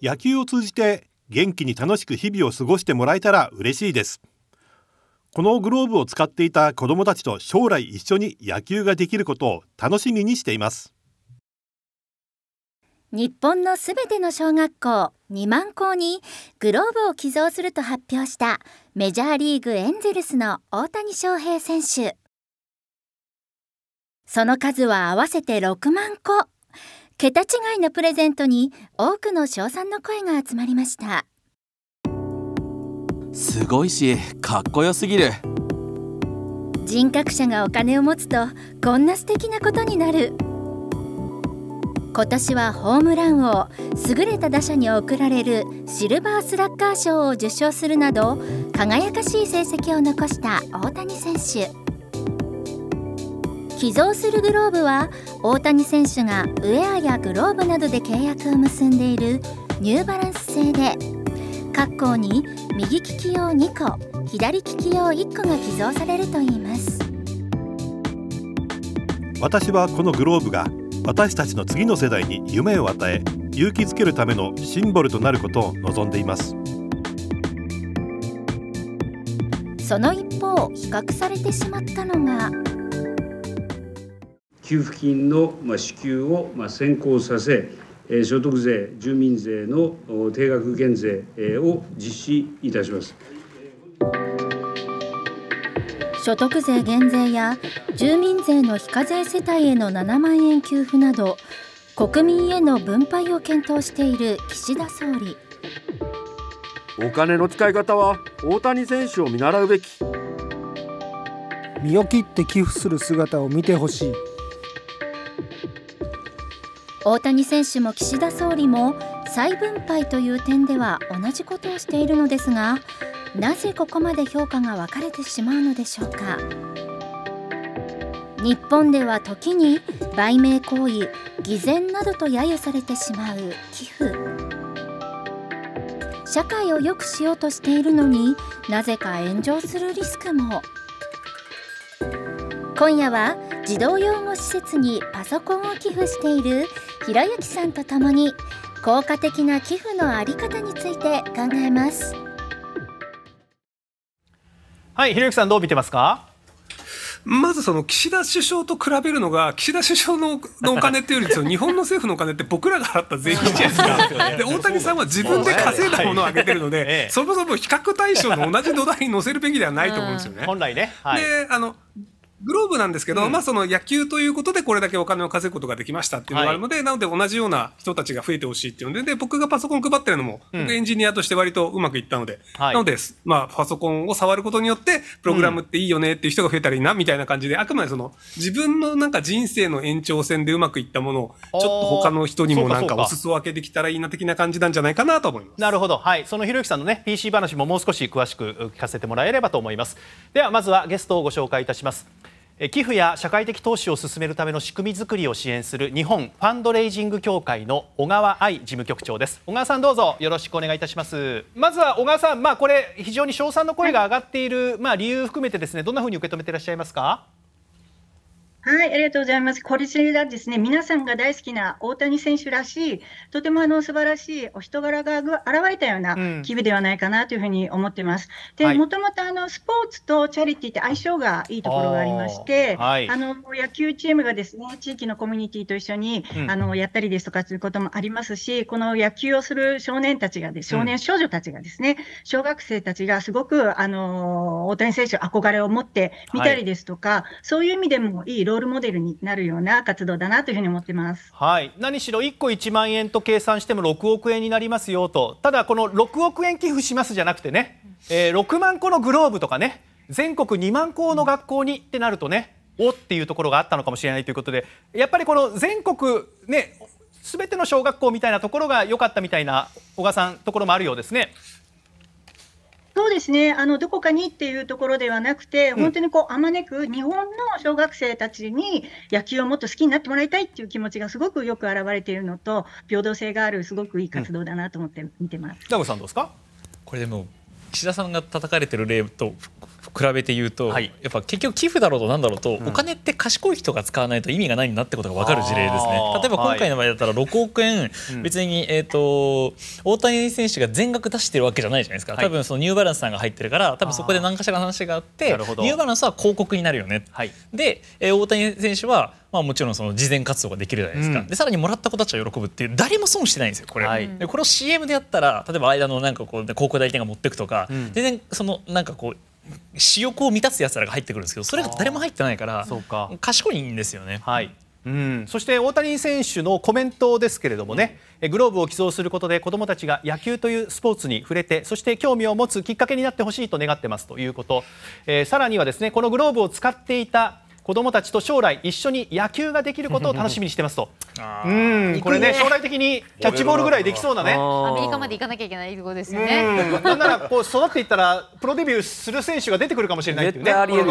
野球を通じて元気に楽しく日々を過ごしてもらえたら嬉しいですこのグローブを使っていた子どもたちと将来一緒に野球ができることを楽しみにしています日本のすべての小学校2万校にグローブを寄贈すると発表したメジャーリーグエンゼルスの大谷翔平選手その数は合わせて6万個桁違いのプレゼントに多くの賞賛の声が集まりましたすごいしかっこよすぎる人格者がお金を持つとこんな素敵なことになる今年はホームラン王優れた打者に贈られるシルバースラッガー賞を受賞するなど輝かしい成績を残した大谷選手寄贈するグローブは大谷選手がウェアやグローブなどで契約を結んでいるニューバランス製で各校に右利き用2個左利き用1個が寄贈されるといいます私はこのグローブが私たちの次の世代に夢を与え勇気づけるためのシンボルとなることを望んでいますその一方比較されてしまったのが給付金の支給を先行させ、所得税、住民税の定額減税を実施いたします。所得税減税や住民税の非課税世帯への7万円給付など国民への分配を検討している岸田総理お金の使い方は大谷選手を見習うべき身を切って寄付する姿を見てほしい大谷選手も岸田総理も再分配という点では同じことをしているのですがなぜここまで評価が分かれてしまうのでしょうか日本では時に売名行為偽善などと揶揄されてしまう寄付社会を良くしようとしているのになぜか炎上するリスクも今夜は児童養護施設にパソコンを寄付しているひろゆきさんとともに効果的な寄付のあり方について考えますはいひろゆきさんどう見てますかまずその岸田首相と比べるのが岸田首相のお金っていうより日本の政府のお金って僕らが払った税金じゃないですかで大谷さんは自分で稼いだものを上げてるので、そもそも比較対象の同じ土台に乗せるべきではないと思うんですよね。本来ね、であのグローブなんですけど、うん、まあその野球ということでこれだけお金を稼ぐことができましたっていうのがあるので、はい、なので同じような人たちが増えてほしいっていうのでで僕がパソコン配ってるのも、うん、エンジニアとして割とうまくいったので、はい、なので、まあ、パソコンを触ることによってプログラムっていいよねっていう人が増えたらいいなみたいな感じで、うん、あくまでその自分のなんか人生の延長線でうまくいったものをちょっと他の人にもなんかお裾分けできたらいいな的な感じなんじゃないかなと思いますなるほど、はい、そのひろゆきさんの、ね、PC 話ももう少し詳しく聞かせてもらえればと思いますではまずはゲストをご紹介いたします寄付や社会的投資を進めるための仕組み作りを支援する日本ファンドレイジング協会の小川愛事務局長です小川さんどうぞよろしくお願いいたしますまずは小川さんまあこれ非常に賞賛の声が上がっている、まあ理由含めてですねどんなふうに受け止めていらっしゃいますかはい、ありがとうございます。こちらですね、皆さんが大好きな大谷選手らしい、とてもあの素晴らしいお人柄が現れたような機微ではないかなというふうに思ってます。で、もともとあのスポーツとチャリティって相性がいいところがありまして、はい、あの野球チームがですね、地域のコミュニティと一緒に、うん、あのやったりですとかということもありますし、この野球をする少年たちが、で、少年少女たちがですね、うん、小学生たちがすごくあの大谷選手憧れを持って見たりですとか、はい、そういう意味でもいいロールモデルになるような活動だなというふうに思ってます、はい、何しろ1個1万円と計算しても6億円になりますよとただこの6億円寄付しますじゃなくてね、えー、6万個のグローブとかね全国2万校の学校にってなるとねおっていうところがあったのかもしれないということでやっぱりこの全国ね全ての小学校みたいなところが良かったみたいな小川さんところもあるようですね。そうですねあのどこかにっていうところではなくて、本当にこうあまねく日本の小学生たちに野球をもっと好きになってもらいたいっていう気持ちがすごくよく表れているのと、平等性がある、すごくいい活動だなと思って見てます。うん、さんどうですかこれでも岸田さんが叩かれてる例と比べて言うと、はい、やっぱ結局寄付だろうとなんだろうと、うん、お金って賢い人が使わないと意味がないんだってことが分かる事例ですね。例えば今回の場合だったら6億円、はい、別に、えーと、大谷選手が全額出してるわけじゃないじゃないですか、多分そのニューバランスさんが入ってるから多分そこで何かしらの話があってニューバランスは広告になるよね。で、えー、大谷選手はまあ、もちろんその事前活動ができるじゃないですか、うん、でさらにもらった子たちは喜ぶっていう誰も損してないんですよこれ、はい、でこれを CM でやったら例えば間のなんかこう広告代理店が持ってくとか、うん、全然そのなんかこう私欲を満たすやつらが入ってくるんですけどそれが誰も入ってないから賢いんですよね。はいうん、そして大谷選手のコメントですけれどもね、うん、グローブを寄贈することで子どもたちが野球というスポーツに触れてそして興味を持つきっかけになってほしいと願ってますということ、えー、さらにはですねこのグローブを使っていた子供たちと将来一緒に野球ができることを楽しみにしてますとうんこれね将来的にキャッチボールぐらいできそうなねアメリカまで行かなきゃいけない英語ですよねだからこう育っていったらプロデビューする選手が出てくるかもしれないっていうねグロ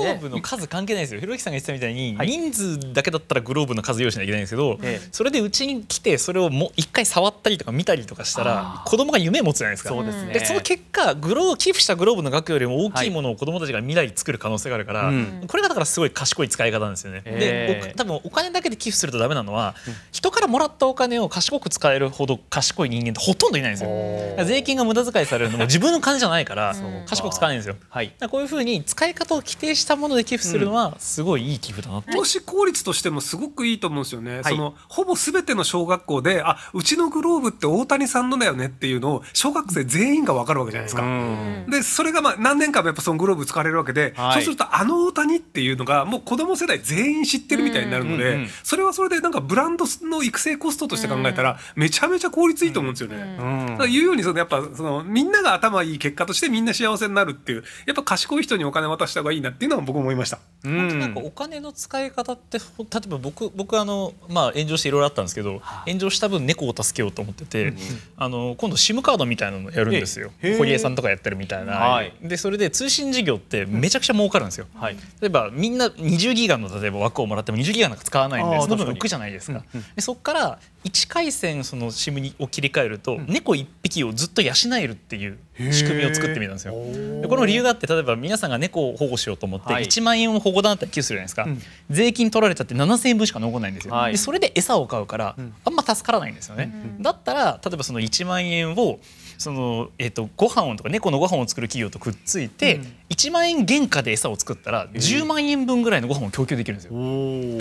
ーブの数関係ないですよひろゆきさんが言ってたみたいに、はい、人数だけだったらグローブの数用意しなきゃいけないんですけど、ええ、それでうちに来てそれをもう一回触ったりとか見たりとかしたら子供が夢持つじゃないですかそうです、ね、でその結果グロー寄付したグローブの額よりも大きいものを子供たちが未来作る可能性があるから、はいこれがだからすごい賢い使い方なんですよね。で多分お金だけで寄付するとダメなのは、人からもらったお金を賢く使えるほど賢い人間ってほとんどいないんですよ。税金が無駄遣いされるのも自分の金じゃないから 賢く使わないんですよ。はい、こういうふうに使い方を規定したもので寄付するのはすごいいい寄付だな投資効率としてもすごくいいと思うんですよね。はい、そのほぼ全ての小学校であうちのグローブって大谷さんのだよねっていうのを小学生全員が分かるわけじゃないですか。でそれがまあ何年間もやっぱそのグローブ使われるわけで、はい、そうするとあの大谷っていうのがもう子供世代全員知ってるみたいになるので、うんうん、それはそれでなんかブランドの育成コストとして考えたらめちゃめちゃ効率いいと思うんですよね。うんうん、言うようにそのやっぱそのみんなが頭いい結果としてみんな幸せになるっていうやっぱ賢い人にお金渡した方がいいなっていうのは僕思いました。うん、なんかお金の使い方って例えば僕僕あのまあ炎上していろいろあったんですけど炎上した分猫を助けようと思ってて、うん、あの今度 SIM カードみたいなのやるんですよ。堀江さんとかやってるみたいな。はい、でそれで通信事業ってめちゃくちゃ儲かるんですよ。例えばみんな20ギガの例えば枠をもらっても20ギガなんか使わないんでその分浮くじゃないですか、うんうん、でそこから1回線その SIM を切り替えると、猫1匹をずっと養えるっていう仕組みを作ってみたんですよでこの理由があって例えば皆さんが猫を保護しようと思って1万円を保護団体寄付するじゃないですか、はい、税金取られちゃって7,000円分しか残らないんですよ、はい、でそれで餌を買うからあんま助からないんですよね、だったら例えばその1万円をその、えーと、ご飯をとか猫のご飯を作る企業とくっついて、うん、1万円原価で餌を作ったら10万円分ぐらいのご飯を供給できるんですよ。え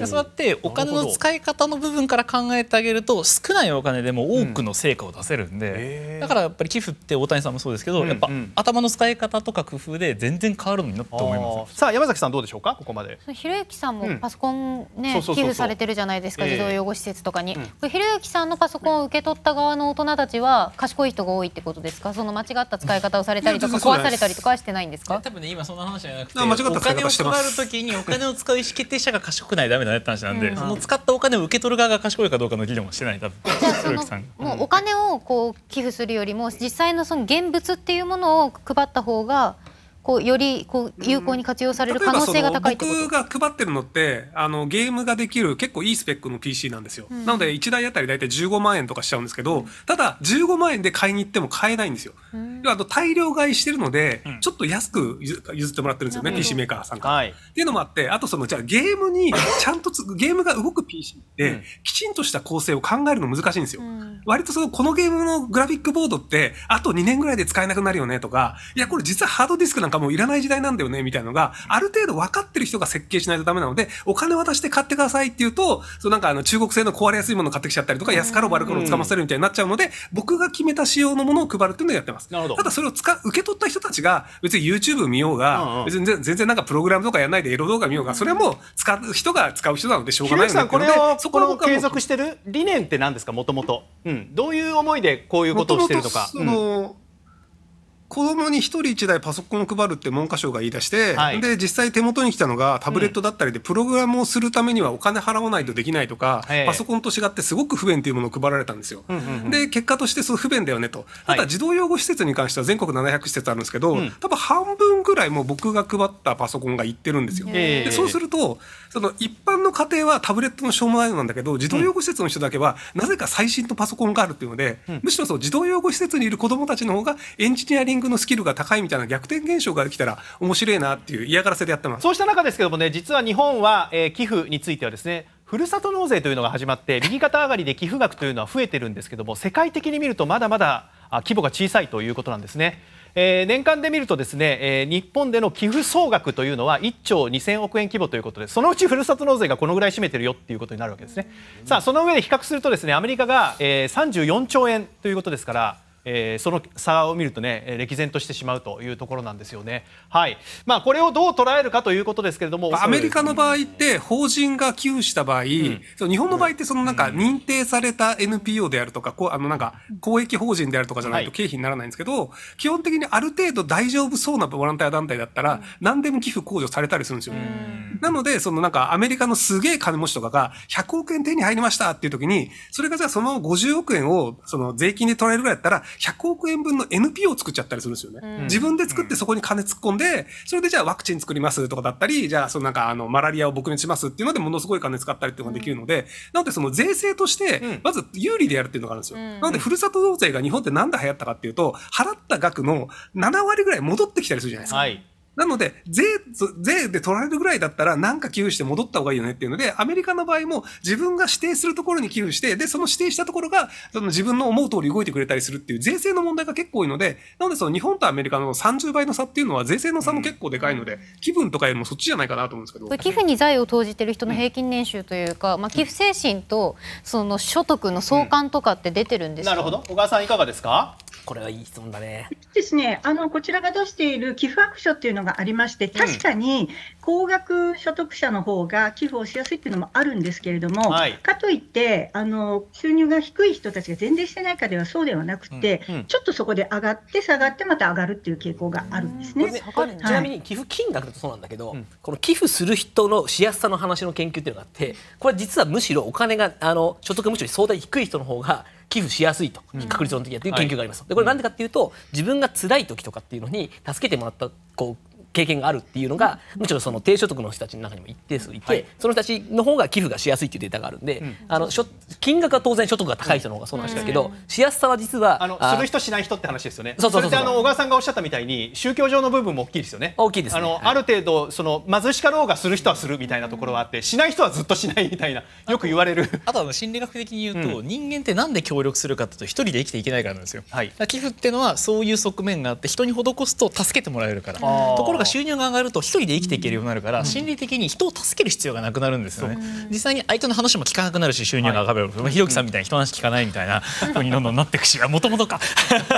ー、そうやってお金の使い方の部分から考えてあげると少ないお金でも多くの成果を出せるんで、うんえー、だからやっぱり寄付って大谷さんもそうですけど、うんうん、やっぱ頭の使い方とか工夫で全然変わるのになって思います。さあ山崎さんどうでしょうかここまで。ひろゆきさんもパソコンね、寄付されてるじゃないですか、児童養護施設とかに。ひろゆきさんのパソコンを受け取った側の大人たちは賢い人が多いってことことですかその間違った使い方をされたりとか壊されたりとかはしてないんですか多分ね今そんな話じゃなくて間違ったお金を配るときにお金を使う意思決定者が賢くないダメだねって話なんで、うん、その使ったお金を受け取る側が賢いかどうかの議論もしてない多分じゃそのもうお金をこう寄付するよりも実際のその現物っていうものを配った方がこうよりこう有効に活用される可能性が高いってこと、うん、僕が配ってるのってあのゲームができる結構いいスペックの PC なんですよ、うん、なので1台あたり大体15万円とかしちゃうんですけど、うん、ただ15万円で買いに行っても買えないんですよ、要はあと大量買いしてるので、ちょっと安く譲ってもらってるんですよね PC メーカーさんから、はい、っていうのもあってあとそのじゃあゲームにちゃんとつゲームが動く PC って、きちんとした構成を考えるの難しいんですよ、割とその、このゲームのグラフィックボードって、あと2年ぐらいで使えなくなるよねとか、いや、これ実はハードディスクなんかもういらない時代なんだよね、みたいなのが、ある程度分かってる人が設計しないとダメなので、お金渡して買ってくださいっていうと、そうなんかあの、中国製の壊れやすいもの買ってきちゃったりとか、安かろう悪かろう捕ませるみたいになっちゃうので、僕が決めた仕様のものを配るっていうのをやってます。なるほど。ただそれを使、受け取った人たちが、別に YouTube 見ようが、別に全然なんかプログラムとかやらないでエロ動画見ようが、それも使う人が使う人なのでしょうがないので、これを、そこの継続してる理念って何ですか、もともと。うん、どういう思いでこういうことをしてるとか。その、うん子供に1人1台パソコンを配るって文科省が言い出して、はい、で実際手元に来たのがタブレットだったりで、プログラムをするためにはお金払わないとできないとか、パソコンと違ってすごく不便というものを配られたんですよ。うんうんうん、で結果としてその不便だよねとただ児童養護施設に関しては全国700施設あるんですけど、うん、多分半分ぐらいも僕が配ったパソコンがいってるんですよ。えー、でそうするとその一般の家庭はタブレットのしょうもないのなんだけど児童養護施設の人だけはなぜか最新のパソコンがあるっていうので、うん、むしろそう児童養護施設にいる子どもたちの方がエンジニアリングングのスキルが高いみたいな逆転現象が起きたら面白いなっていう嫌がらせでやってますそうした中ですけどもね実は日本は、えー、寄付についてはですねふるさと納税というのが始まって右肩上がりで寄付額というのは増えてるんですけども世界的に見るとまだまだ規模が小さいということなんですね。えー、年間で見るとですね、えー、日本での寄付総額というのは1兆2000億円規模ということでそのうちふるさと納税がこのぐらい占めてるよっていうことになるわけですね、さあその上で比較するとですねアメリカが、えー、34兆円ということですからえー、その差を見るとね歴然としてしまうというところなんですよね。はいまあ、これをどう捉えるかということですけれどもアメリカの場合って法人が寄付した場合、うん、日本の場合ってそのなんか認定された NPO であるとかこうあのなんか公益法人であるとかじゃないと経費にならないんですけど、はい、基本的にある程度大丈夫そうなボランティア団体だったら何でも寄付控除されたりするんですよ。なのでそのなんかアメリカのすげえ金持ちとかが100億円手に入りましたっていう時にそれがじゃあその50億円をその税金で取られるぐらいだったら100億円分の NPO を作っちゃったりするんですよね。うん、自分で作ってそこに金突っ込んで、それでじゃあワクチン作りますとかだったり、じゃあそのなんかあのマラリアを撲滅しますっていうのでものすごい金使ったりっていうのができるので、なのでその税制として、まず有利でやるっていうのがあるんですよ。なのでふるさと納税が日本ってなんで流行ったかっていうと、払った額の7割ぐらい戻ってきたりするじゃないですか。はいなので、税、税で取られるぐらいだったら、なんか寄付して戻った方がいいよねっていうので、アメリカの場合も自分が指定するところに寄付して、で、その指定したところが、その自分の思う通り動いてくれたりするっていう税制の問題が結構多いので、なのでその日本とアメリカの30倍の差っていうのは税制の差も結構でかいので、気分とかよりもそっちじゃないかなと思うんですけど。寄付に財を投じてる人の平均年収というか、まあ寄付精神とその所得の相関とかって出てるんです、うん、なるほど。小川さんいかがですか？これはいい質問だね。ですね。あのこちらが出している寄付白書っていうのがありまして、確かに高額所得者の方が寄付をしやすいっていうのもあるんですけれども、かといってあの収入が低い人たちが全然してないかではそうではなくて、うんうん、ちょっとそこで上がって下がってまた上がるっていう傾向があるんですね。ねはい、ちなみに寄付金額だとそうなんだけど、うん、この寄付する人のしやすさの話の研究っていうのがあって、これ実はむしろお金があの所得むしろ相対低い人の方が寄付しやすいと、確率の時やっていう研究があります。でこれなんでかっていうと、自分が辛い時とかっていうのに助けてもらったこう経験があるっていうのがむしろその低所得の人たちの中にも一定数いて、はい、その人たちの方が寄付がしやすいっていうデータがあるんで、うん、あの金額は当然所得が高い人の方がそうなんですけど、うん、しやすさは実はあのする人しない人って話ですよねそうそうそうそれってあの小川さんがおっしゃったみたいに宗教上の部分も大きいですよね大きいです、ね、あの、ある程度その貧しかろうがする人はするみたいなところはあってしない人はずっとしないみたいな よく言われるあとは心理学的に言うと、うん、人間ってなんで協力するかというと一人で生きていけないからなんですよ、はい、寄付っていうのはそういう側面があって人に施すと助けてもらえるからところが収入が上がると一人で生きていけるようになるから、心理的に人を助ける必要がなくなるんですよね。実際に相手の話も聞かなくなるし収入が上がる、はい、ひろきさんみたいに人の話聞かないみたいなふうにどんどんなっていくし もともとか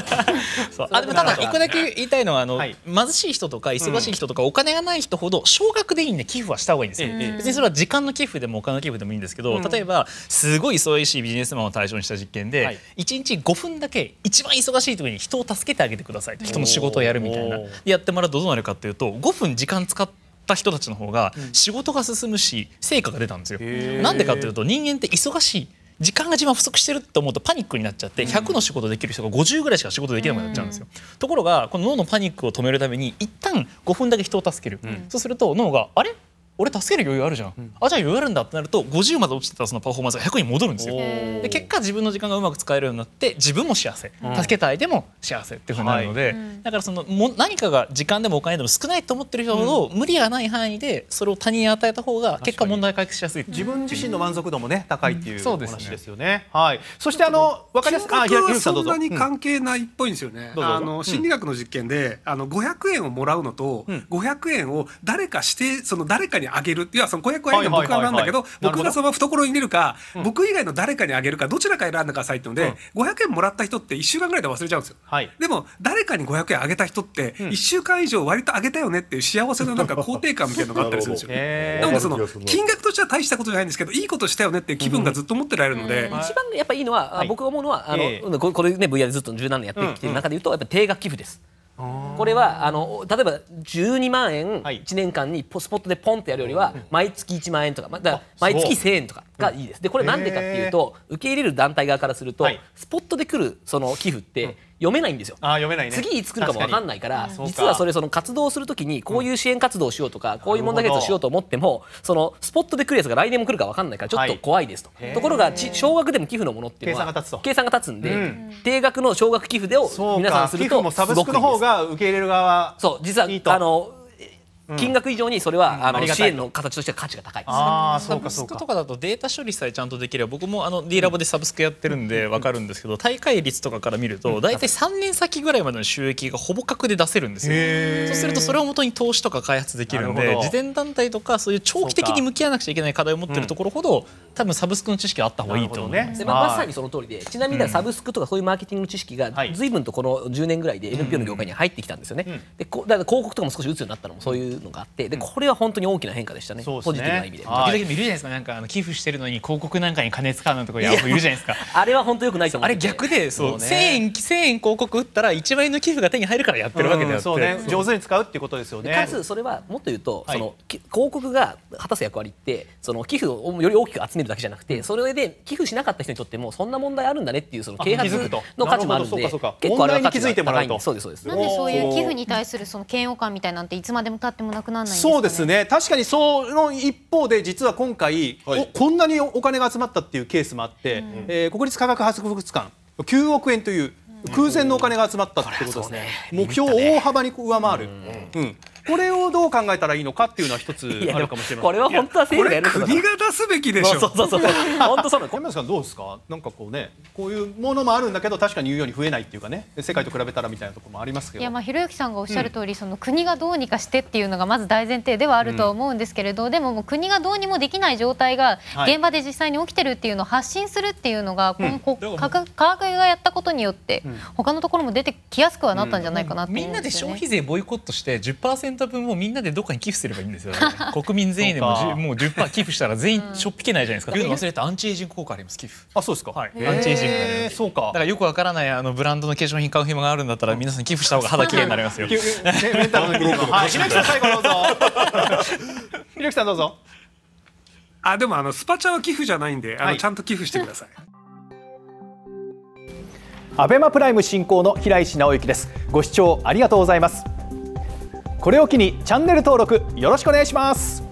そうあでもただ一個だけ言いたいのはあの、はい、貧しい人とか忙しい人とか、お金がない人ほど少額でいいんで寄付はした方がいいんですよ、別にそれは時間の寄付でもお金の寄付でもいいんですけど、例えばすごい忙しいビジネスマンを対象にした実験で、はい、1日5分だけ一番忙しい時に人を助けてあげてください人の仕事をやるみたいなやってもらうとどうなるかっていういうと5分時間使った人たちの方が仕事が進むし成果が出たんですよ。なんでかというと人間って忙しい時間が自分不足してると思うとパニックになっちゃって100の仕事できる人が50ぐらいしか仕事できなくなっちゃうんですよ、ところがこの脳のパニックを止めるために一旦5分だけ人を助ける、うん、そうすると脳があれ俺助ける余裕あるじゃん、うん、あじゃあ余裕あるんだってなると50まで落ちてたそのパフォーマンスが100に戻るんですよで結果自分の時間がうまく使えるようになって自分も幸せ、うん、助けた相手も幸せっていうふうになるので、はい、だからそのも何かが時間でもお金でも少ないと思ってる人ほど、無理がない範囲でそれを他人に与えた方が結果問題解決しやすい自分自身の満足度もね高いっていう話ですよね、はいそしてあの分かりやすくそんなに関係ないっぽいんですよね、あの心理学の実験であの500円をもらうのと500円を誰かしてその誰かにあげるいやその500円が僕はなんだけど僕がその懐に入れるか、僕以外の誰かにあげるかどちらか選んだかさいってので、500円もらった人って1週間ぐらいで忘れちゃうんですよ、はい、でも誰かに500円あげた人って1週間以上割とあげたよねっていう幸せのなんか肯定感みたいなのがあったりするんですよ なのでその金額としては大したことじゃないんですけどいいことしたよねっていう気分がずっと持ってられるので、うんうん、一番やっぱいいのは、はい、僕が思うのはあの、えー、これね分野でずっと十何年やってきてる中でいうとやっぱ定額寄付です。これはあの例えば12万円1年間にスポットでポンってやるよりは毎月1万円とか,、ま、だ毎月1000円とかがいいです。でこれなんでかっていうと受け入れる団体側からするとスポットで来るその寄付って読めないんですよあ読めない、ね、次いつ来るかも分かんないから実はそれその活動するときにこういう支援活動をしようとか、うん、こういう問題解決をしようと思ってもそのスポットで来るやつが来年も来るか分かんないからちょっと怖いですと、はい、ところが少額でも寄付のものっていうのは計算が立つんで、うん、定額の少額寄付でを皆さんするとが受け入れる側。そう実はあの金額以上にそれはあの支援の形として価値が高いです。ああそうかそうとかだとデータ処理さえちゃんとできれば僕もあの D ラボでサブスクやってるんでわかるんですけど大会率とかから見ると大体3年先ぐらいまでの収益がほぼ確で出せるんですよ。そうするとそれをもとに投資とか開発できるので慈善団体とかそういう長期的に向き合わなくちゃいけない課題を持ってるところほど多分サブスクの知識はあった方がいいと思います、ねまあ、まさにその通りでちなみにサブスクとかそういうマーケティングの知識が随分とこの10年ぐらいで NPO の業界に入ってきたんですよね、うんうでこだから広告とかも少し打つようになったのもそういうのがあってでこれは本当に大きな変化でしたね、ね、ポジティブな意味で時々見るじゃないですかなんかあの寄付してるのに広告なんかに金使うのとかいるじゃないですか あれは本当よくないと思うあれ逆でそう、ね、1000円1円広告打ったら1万円の寄付が手に入るからやってるわけであって、うんね、上手に使うっていうことですよねかつそれはもっと言うと、はい、その広告が果たす役割ってその寄付をより大きく集めめるだけじゃなくてそれで寄付しなかった人にとってもそんな問題あるんだねっていうその啓発の価値もあるんで結構あれは価値が高いんでそうですそうですなんでそういう寄付に対するその嫌悪感みたいなんていつまでも経ってもなくならないんですか、ね、そうですね確かにその一方で実は今回、はい、こんなにお金が集まったっていうケースもあって、うん、えー、国立科学博物館9億円という空前のお金が集まったってことですね目標を大幅に上回る、うん、うんこれをどう考えたらいいのかっていうのは一つあるかもしれませんこれは本当は政府がやる国が出すべきでしょそうそうそう本当その小宮さんどうですかなんかこうねこういうものもあるんだけど確かに言うように増えないっていうかね世界と比べたらみたいなところもありますけどいやまあひろゆきさんがおっしゃる通り、うん、その国がどうにかしてっていうのがまず大前提ではあると思うんですけれど、うん、でももう国がどうにもできない状態が現場で実際に起きてるっていうのを発信するっていうのが、はい、この科学がやったことによって、うん、他のところも出てきやすくはなったんじゃないかなと、ね、みんなで消費税ボイコットして10% 10%分もみんなでどっかに寄付すればいいんですよ 国民全員でももう十パー寄付したら全員しょっぴけないじゃないですか、ううの忘れてアンチエイジング効果あります寄付あそうですか、はい、アンチエイジングそうかだからよくわからないあのブランドの化粧品買う暇があるんだったら皆さん寄付した方が肌綺麗になりますよ、メンタルのブロはいひろきさん最後どうぞひろきさんどうぞあでもあのスパチャは寄付じゃないんであの、ちゃんと寄付してくださいアベマプライム進行の平石直之ですご視聴ありがとうございますこれを機にチャンネル登録よろしくお願いします